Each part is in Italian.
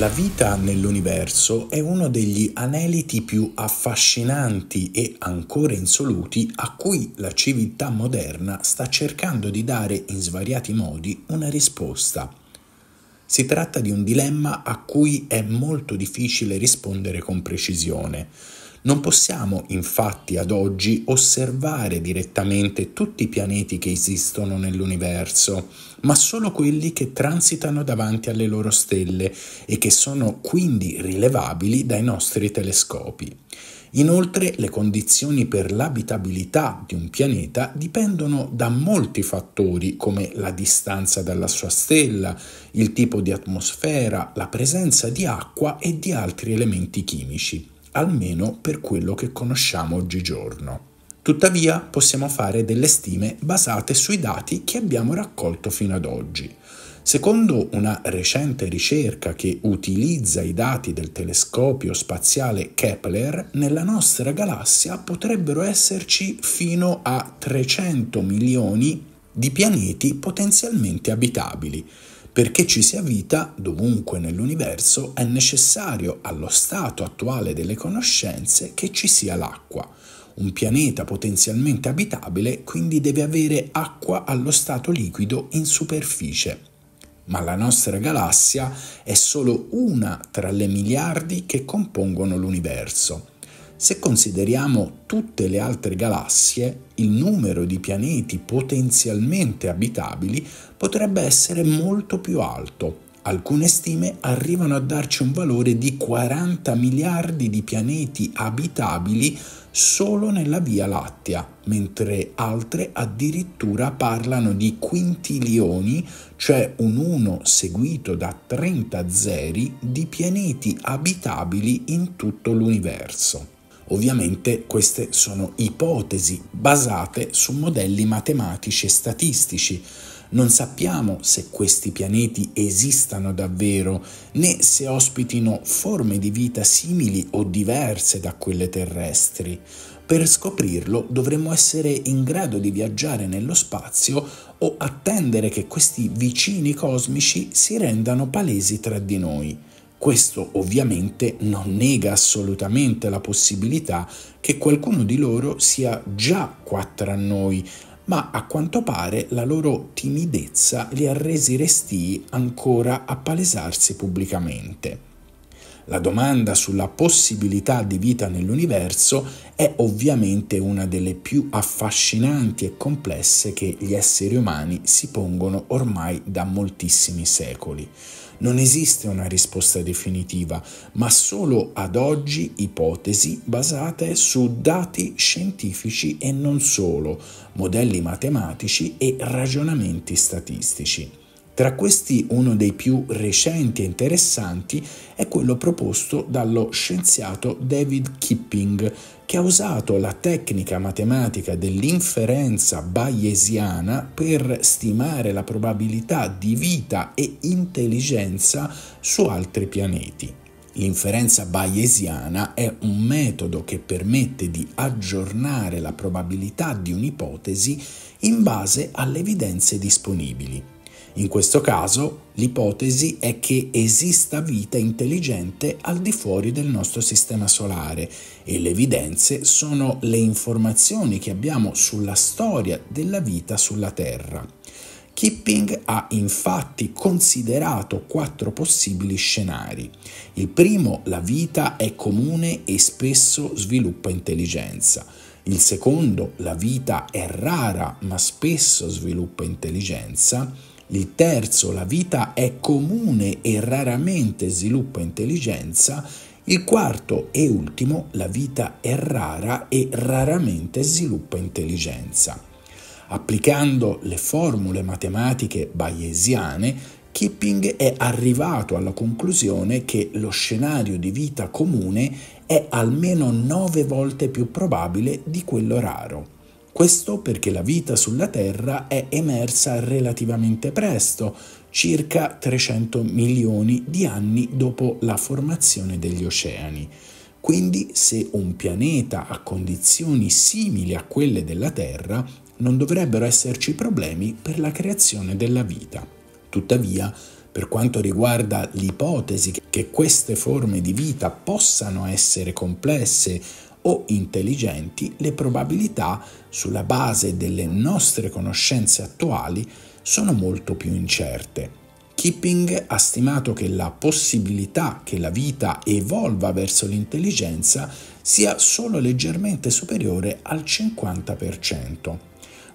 La vita nell'universo è uno degli aneliti più affascinanti e ancora insoluti a cui la civiltà moderna sta cercando di dare in svariati modi una risposta. Si tratta di un dilemma a cui è molto difficile rispondere con precisione. Non possiamo infatti ad oggi osservare direttamente tutti i pianeti che esistono nell'universo, ma solo quelli che transitano davanti alle loro stelle e che sono quindi rilevabili dai nostri telescopi. Inoltre le condizioni per l'abitabilità di un pianeta dipendono da molti fattori come la distanza dalla sua stella, il tipo di atmosfera, la presenza di acqua e di altri elementi chimici, almeno per quello che conosciamo oggigiorno. Tuttavia possiamo fare delle stime basate sui dati che abbiamo raccolto fino ad oggi. Secondo una recente ricerca che utilizza i dati del telescopio spaziale Kepler, nella nostra galassia potrebbero esserci fino a 300 milioni di pianeti potenzialmente abitabili. Perché ci sia vita, dovunque nell'universo, è necessario, allo stato attuale delle conoscenze, che ci sia l'acqua. Un pianeta potenzialmente abitabile quindi deve avere acqua allo stato liquido in superficie ma la nostra galassia è solo una tra le miliardi che compongono l'universo. Se consideriamo tutte le altre galassie, il numero di pianeti potenzialmente abitabili potrebbe essere molto più alto, Alcune stime arrivano a darci un valore di 40 miliardi di pianeti abitabili solo nella Via Lattea, mentre altre addirittura parlano di quintilioni, cioè un 1 seguito da 30 zeri di pianeti abitabili in tutto l'universo. Ovviamente queste sono ipotesi basate su modelli matematici e statistici, non sappiamo se questi pianeti esistano davvero, né se ospitino forme di vita simili o diverse da quelle terrestri. Per scoprirlo dovremmo essere in grado di viaggiare nello spazio o attendere che questi vicini cosmici si rendano palesi tra di noi. Questo ovviamente non nega assolutamente la possibilità che qualcuno di loro sia già qua tra noi, ma a quanto pare la loro timidezza li ha resi restii ancora a palesarsi pubblicamente. La domanda sulla possibilità di vita nell'universo è ovviamente una delle più affascinanti e complesse che gli esseri umani si pongono ormai da moltissimi secoli. Non esiste una risposta definitiva, ma solo ad oggi ipotesi basate su dati scientifici e non solo, modelli matematici e ragionamenti statistici. Tra questi uno dei più recenti e interessanti è quello proposto dallo scienziato David Kipping, che ha usato la tecnica matematica dell'inferenza bayesiana per stimare la probabilità di vita e intelligenza su altri pianeti. L'inferenza bayesiana è un metodo che permette di aggiornare la probabilità di un'ipotesi in base alle evidenze disponibili. In questo caso l'ipotesi è che esista vita intelligente al di fuori del nostro sistema solare e le evidenze sono le informazioni che abbiamo sulla storia della vita sulla Terra. Kipping ha infatti considerato quattro possibili scenari. Il primo, la vita è comune e spesso sviluppa intelligenza. Il secondo, la vita è rara ma spesso sviluppa intelligenza. Il terzo, la vita è comune e raramente sviluppa intelligenza. Il quarto e ultimo, la vita è rara e raramente sviluppa intelligenza. Applicando le formule matematiche bayesiane, Kipping è arrivato alla conclusione che lo scenario di vita comune è almeno nove volte più probabile di quello raro. Questo perché la vita sulla Terra è emersa relativamente presto, circa 300 milioni di anni dopo la formazione degli oceani. Quindi se un pianeta ha condizioni simili a quelle della Terra, non dovrebbero esserci problemi per la creazione della vita. Tuttavia, per quanto riguarda l'ipotesi che queste forme di vita possano essere complesse o intelligenti, le probabilità, sulla base delle nostre conoscenze attuali, sono molto più incerte. Keeping ha stimato che la possibilità che la vita evolva verso l'intelligenza sia solo leggermente superiore al 50%.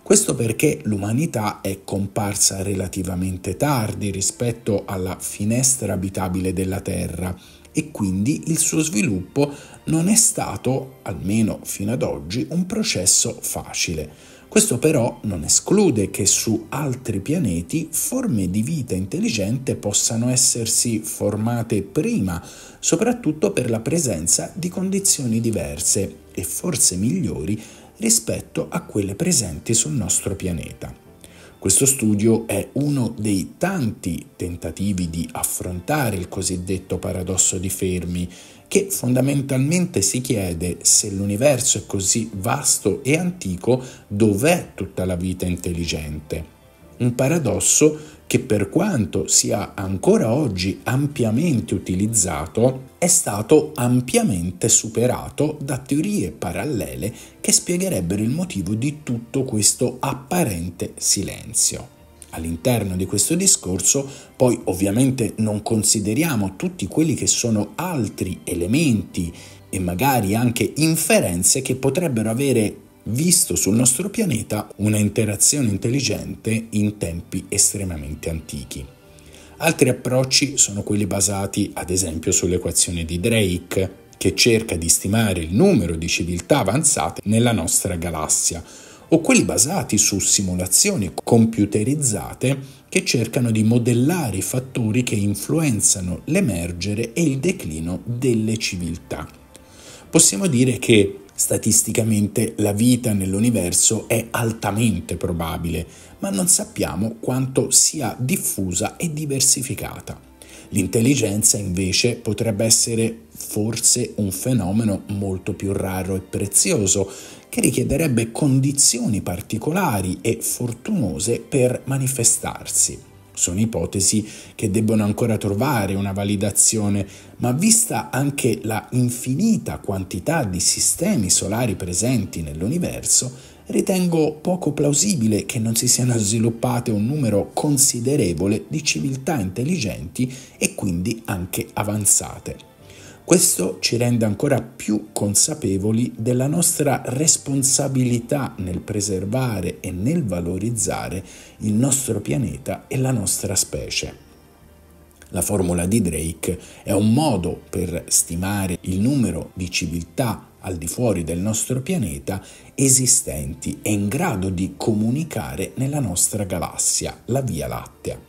Questo perché l'umanità è comparsa relativamente tardi rispetto alla finestra abitabile della Terra e quindi il suo sviluppo non è stato, almeno fino ad oggi, un processo facile. Questo però non esclude che su altri pianeti forme di vita intelligente possano essersi formate prima, soprattutto per la presenza di condizioni diverse e forse migliori rispetto a quelle presenti sul nostro pianeta. Questo studio è uno dei tanti tentativi di affrontare il cosiddetto paradosso di Fermi, che fondamentalmente si chiede se l'universo è così vasto e antico, dov'è tutta la vita intelligente? Un paradosso che per quanto sia ancora oggi ampiamente utilizzato, è stato ampiamente superato da teorie parallele che spiegherebbero il motivo di tutto questo apparente silenzio all'interno di questo discorso, poi ovviamente non consideriamo tutti quelli che sono altri elementi e magari anche inferenze che potrebbero avere visto sul nostro pianeta una interazione intelligente in tempi estremamente antichi. Altri approcci sono quelli basati ad esempio sull'equazione di Drake, che cerca di stimare il numero di civiltà avanzate nella nostra galassia, o quelli basati su simulazioni computerizzate che cercano di modellare i fattori che influenzano l'emergere e il declino delle civiltà. Possiamo dire che statisticamente la vita nell'universo è altamente probabile, ma non sappiamo quanto sia diffusa e diversificata. L'intelligenza invece potrebbe essere forse un fenomeno molto più raro e prezioso, che richiederebbe condizioni particolari e fortunose per manifestarsi. Sono ipotesi che debbono ancora trovare una validazione, ma vista anche la infinita quantità di sistemi solari presenti nell'universo, ritengo poco plausibile che non si siano sviluppate un numero considerevole di civiltà intelligenti e quindi anche avanzate. Questo ci rende ancora più consapevoli della nostra responsabilità nel preservare e nel valorizzare il nostro pianeta e la nostra specie. La formula di Drake è un modo per stimare il numero di civiltà al di fuori del nostro pianeta esistenti e in grado di comunicare nella nostra galassia, la Via Lattea.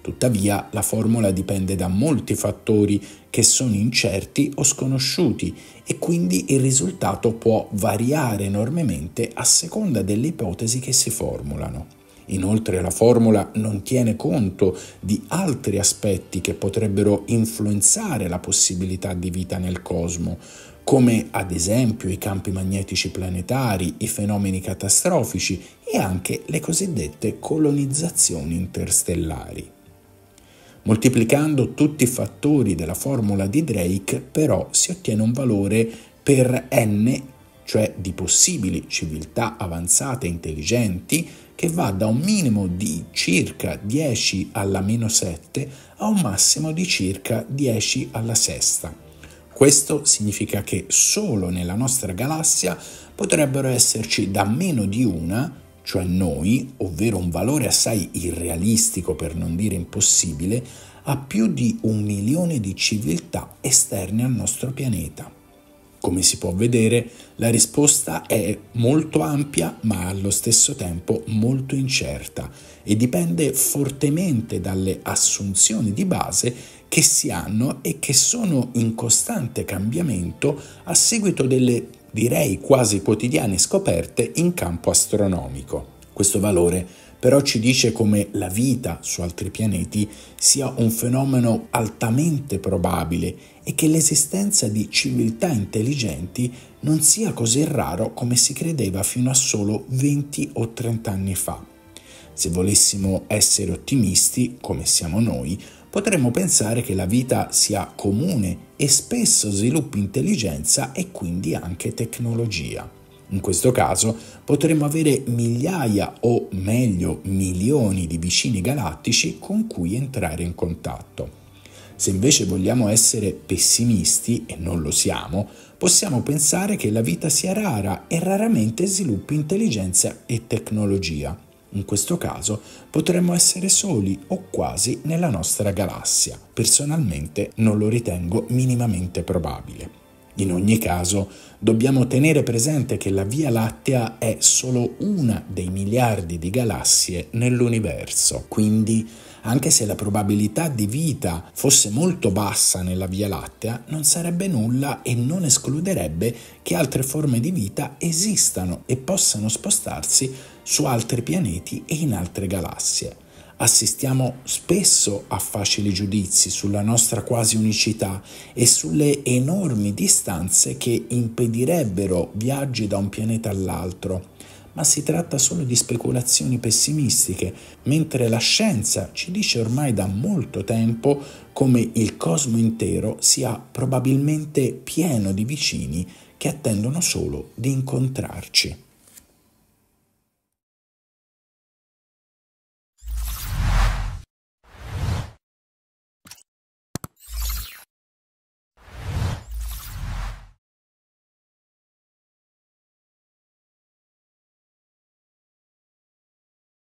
Tuttavia la formula dipende da molti fattori che sono incerti o sconosciuti e quindi il risultato può variare enormemente a seconda delle ipotesi che si formulano. Inoltre la formula non tiene conto di altri aspetti che potrebbero influenzare la possibilità di vita nel cosmo, come ad esempio i campi magnetici planetari, i fenomeni catastrofici e anche le cosiddette colonizzazioni interstellari. Moltiplicando tutti i fattori della formula di Drake però si ottiene un valore per n, cioè di possibili civiltà avanzate e intelligenti, che va da un minimo di circa 10 alla meno 7 a un massimo di circa 10 alla sesta. Questo significa che solo nella nostra galassia potrebbero esserci da meno di una, cioè noi, ovvero un valore assai irrealistico per non dire impossibile, a più di un milione di civiltà esterne al nostro pianeta. Come si può vedere, la risposta è molto ampia ma allo stesso tempo molto incerta e dipende fortemente dalle assunzioni di base che si hanno e che sono in costante cambiamento a seguito delle, direi, quasi quotidiane scoperte in campo astronomico. Questo valore però ci dice come la vita su altri pianeti sia un fenomeno altamente probabile e che l'esistenza di civiltà intelligenti non sia così raro come si credeva fino a solo 20 o 30 anni fa. Se volessimo essere ottimisti, come siamo noi, potremmo pensare che la vita sia comune e spesso sviluppi intelligenza e quindi anche tecnologia. In questo caso potremmo avere migliaia o meglio milioni di vicini galattici con cui entrare in contatto. Se invece vogliamo essere pessimisti, e non lo siamo, possiamo pensare che la vita sia rara e raramente sviluppi intelligenza e tecnologia. In questo caso potremmo essere soli o quasi nella nostra galassia. Personalmente non lo ritengo minimamente probabile. In ogni caso, dobbiamo tenere presente che la Via Lattea è solo una dei miliardi di galassie nell'universo, quindi anche se la probabilità di vita fosse molto bassa nella Via Lattea, non sarebbe nulla e non escluderebbe che altre forme di vita esistano e possano spostarsi su altri pianeti e in altre galassie. Assistiamo spesso a facili giudizi sulla nostra quasi unicità e sulle enormi distanze che impedirebbero viaggi da un pianeta all'altro, ma si tratta solo di speculazioni pessimistiche, mentre la scienza ci dice ormai da molto tempo come il cosmo intero sia probabilmente pieno di vicini che attendono solo di incontrarci.